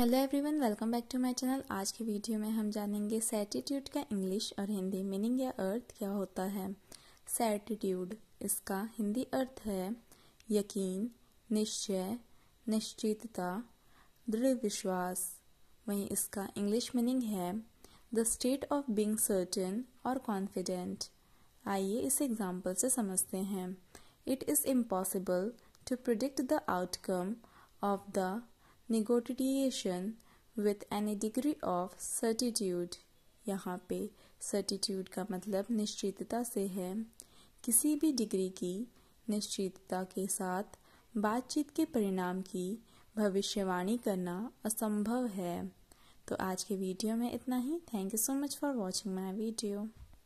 hello everyone welcome back to my channel आज की video में हम जानेंगे सैटिट्यूड का इंग्लिश और हिंदी मीनिंग या अर्थ क्या होता है सैटिट्यूड इसका हिंदी अर्थ है यकीन निश्चय निश्चितता दृढ़ विश्वास वहीं इसका इंग्लिश मीनिंग है the state of being certain और कॉन्फिडेंट आइए इस एग्जाम्पल से समझते हैं it is impossible to predict the outcome of the negotiation with any degree of certitude यहाँ पे सर्टिट्यूड का मतलब निश्चितता से है किसी भी डिग्री की निश्चितता के साथ बातचीत के परिणाम की भविष्यवाणी करना असंभव है तो आज के वीडियो में इतना ही thank you so much for watching my video